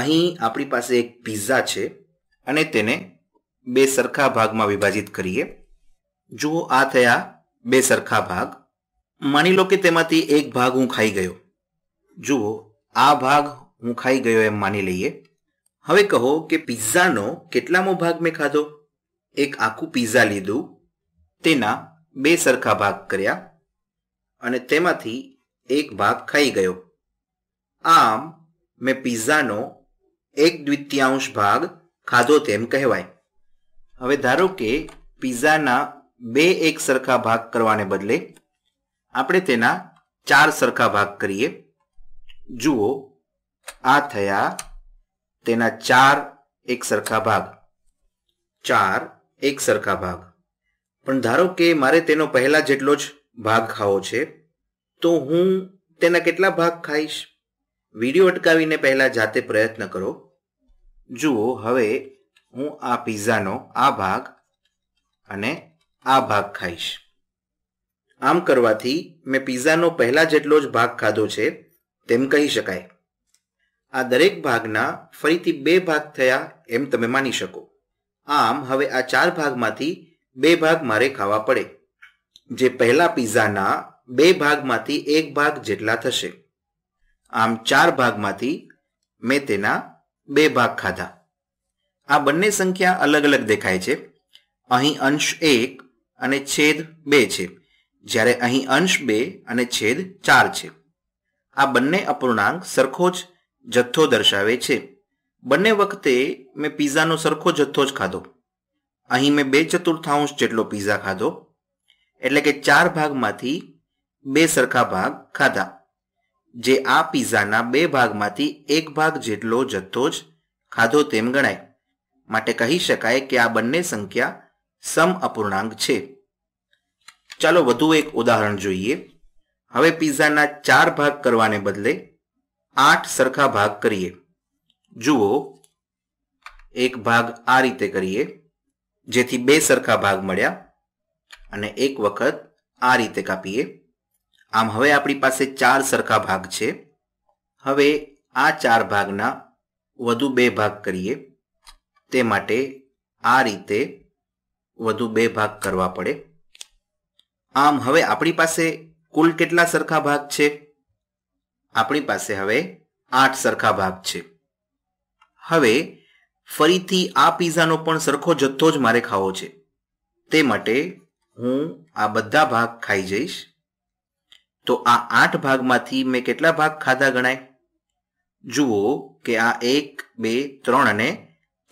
અહીં આપણી પાસે એક પીઝા છે અને તેને બે સરખા ભાગમાં વિભાજીત કરીએ જુઓ આ થયા બે સરખા ભાગ માની લો કે તેમાંથી એક ભાગ હું ખાઈ ગયો જુઓ આ ભાગ હું ખાઈ ગયો એમ માની લઈએ હવે કહો કે પિઝાનો કેટલામો ભાગ મેં ખાધો એક આખું પીઝા લીધું તેના બે સરખા ભાગ કર્યા અને તેમાંથી એક ભાગ ખાઈ ગયો આમ મેં પિઝાનો એક દ્વિતીયાંશ ભાગ ખાધો તેમ કહેવાય હવે ધારો કે પિઝાના બે એક સરખા ભાગ કરવાને બદલે આપણે તેના ચાર સરખા ભાગ કરીએ જુઓ આ થયા તેના ચાર એક સરખા ભાગ ચાર એક સરખા ભાગ પણ ધારો કે મારે તેનો પહેલા જેટલો જ ભાગ ખાવો છે તો હું તેના કેટલા ભાગ ખાઈશ વિડીયો અટકાવીને પહેલાં જાતે પ્રયત્ન કરો જુઓ હવે હું આ પિઝાનો આ ભાગ અને આ ભાગ ખાઈશ આમ કરવાથી મેં પિઝાનો પહેલાં જેટલો જ ભાગ ખાધો છે તેમ કહી શકાય આ દરેક ભાગના ફરીથી બે ભાગ થયા એમ તમે માની શકો આમ હવે આ ચાર ભાગમાંથી બે ભાગ મારે ખાવા પડે જે પહેલા પિઝાના બે ભાગમાંથી એક ભાગ જેટલા થશે આમ ચાર ભાગમાંથી મેં તેના બે ભાગ ખાધા આ બંને સંખ્યા અલગ અલગ દેખાય છે અહીં અંશ એક અને છેદ બે છે જ્યારે અહીં અંશ બે અને છેદ ચાર છે આ બંને અપૂર્ણાંક સરખો જ જથ્થો દર્શાવે છે બંને વખતે મેં પીઝાનો સરખો જથ્થો જ ખાધો અહીં મેં બે ચતુર્થાંશ જેટલો પીઝા ખાધો એટલે કે ચાર ભાગમાંથી બે સરખા ભાગ ખાધા જે આ પિઝાના બે ભાગમાંથી એક ભાગ જેટલો જથ્થો જ ખાધો તેમ ગણાય માટે કહી શકાય કે આ બંને સંખ્યા સમ અપૂર્ણાંક છે ચાલો વધુ એક ઉદાહરણ જોઈએ હવે પિઝાના ચાર ભાગ કરવાને બદલે આઠ સરખા ભાગ કરીએ જુઓ એક ભાગ આ રીતે કરીએ જેથી બે સરખા ભાગ મળ્યા અને એક વખત આ રીતે કાપીએ આમ હવે આપણી પાસે ચાર સરખા ભાગ છે હવે આ ચાર ભાગના વધુ બે ભાગ કરીએ તે માટે આ રીતે વધુ બે ભાગ કરવા પડે આમ હવે આપણી પાસે કુલ કેટલા સરખા ભાગ છે આપણી પાસે હવે આઠ સરખા ભાગ છે હવે ફરીથી આ પીઝાનો પણ સરખો જથ્થો જ મારે ખાવો છે તે માટે હું આ બધા ભાગ ખાઈ જઈશ તો આ આઠ ભાગમાંથી મેં કેટલા ભાગ ખાધા ગણાય જુઓ કે આ એક બે ત્રણ અને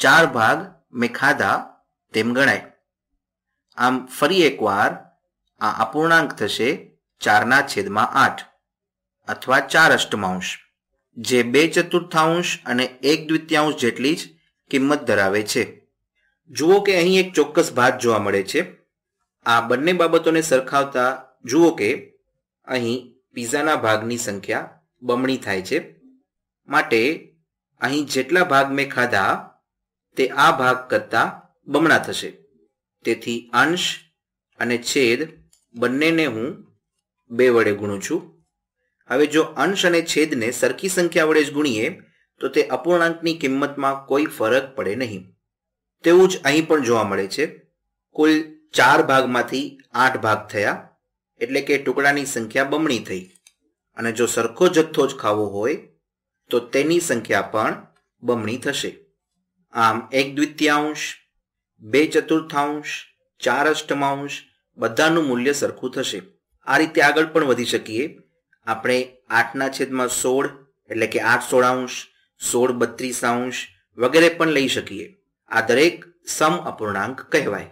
ચાર ભાગ મેં ખાધા તેમ ગણાય આમ ફરી એકવાર આ અપૂર્ણાંક થશે ચારના છેદમાં આઠ અથવા ચાર અષ્ટમાંશ જે બે ચતુર્થાંશ અને એક દ્વિતીયાંશ જેટલી જ કિંમત ધરાવે છે જુઓ કે અહીં એક ચોક્કસ ભાત જોવા મળે છે આ બંને બાબતોને સરખાવતા જુઓ કે અહીં પીઝાના ભાગની સંખ્યા બમણી થાય છે માટે અહીં જેટલા ભાગ મેં ખાધા તે આ ભાગ કરતાં બમણા થશે તેથી અંશ અને છેદ બંનેને હું બે વડે ગુણું છું હવે જો અંશ અને છેદને સરખી સંખ્યા વડે જ ગુણીએ તો તે અપૂર્ણાંકની કિંમતમાં કોઈ ફરક પડે નહીં તેવું જ અહીં પણ જોવા મળે છે કુલ ચાર ભાગમાંથી આઠ ભાગ થયા એટલે કે ટુકડાની સંખ્યા બમણી થઈ અને જો સરખો જથ્થો જ ખાવો હોય તો તેની સંખ્યા પણ બમણી થશે આમ એક દ્વિતીયાંશ બે ચતુર્થાંશ ચાર અષ્ટમાંશ બધાનું મૂલ્ય સરખું થશે આ રીતે આગળ પણ વધી શકીએ આપણે આઠના છેદમાં સોળ એટલે કે આઠ સોળાંશ સોળ બત્રીસાંશ વગેરે પણ લઈ શકીએ આ દરેક સમ અપૂર્ણાંક કહેવાય